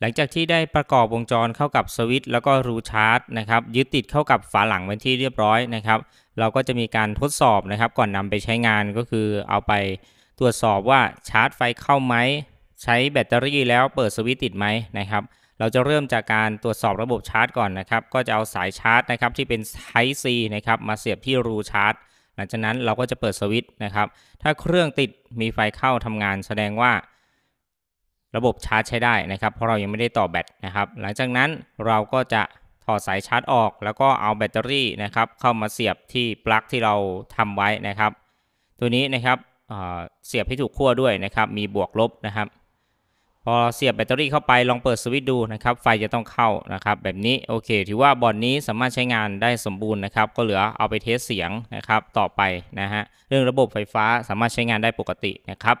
หลังจากที่ได้ประกอบวงจรเข้ากับสวิตช์แล้วก็รูชาร์จนะครับยึดติดเข้ากับฝาหลังเป็นที่เรียบร้อยนะครับ เราก็จะมีการทดสอบนะครับก่อนนำไปใช้งานก็คือเอาไปตรวจสอบว่าชาร์จ ไฟเข้าไหม ใช้แบตเตอรี่แล้วเปิดสวิตช์ติดไหมนะครับเราจะเริ่มจากการตรวจสอบระบบชาร์จก่อนนะครับ ก็จะเอาสายชาร์จนะครับที่เป็น Type C นะครับมาเสียบที่รูชาร์จหลังจากนั้นเราก็จะเปิดสวิตช์นะครับถ้าเครื่องติดมีไฟเข้าทำงานแสดงว่าระบบชาร์จใช้ได้นะครับเพราะเรายังไม่ได้ต่อแบตนะครับ หลังจากนั้นเราก็จะถอดสายชาร์จออก แล้วก็เอาแบตเตอรี่นะครับ เข้ามาเสียบที่ปลั๊กที่เราทำไว้นะครับ ตัวนี้นะครับเสียบให้ถูกขั้วด้วยนะครับ มีบวกลบนะครับ พอเสียบแบตเตอรี่เข้าไปลองเปิดสวิตช์ดูนะครับ ไฟจะต้องเข้านะครับ แบบนี้โอเค ถือว่าบอร์ดนี้สามารถใช้งานได้สมบูรณ์นะครับ ก็เหลือเอาไปเทสเสียงนะครับต่อไปนะฮะเรื่องระบบไฟฟ้าสามารถใช้งานได้ปกตินะครับ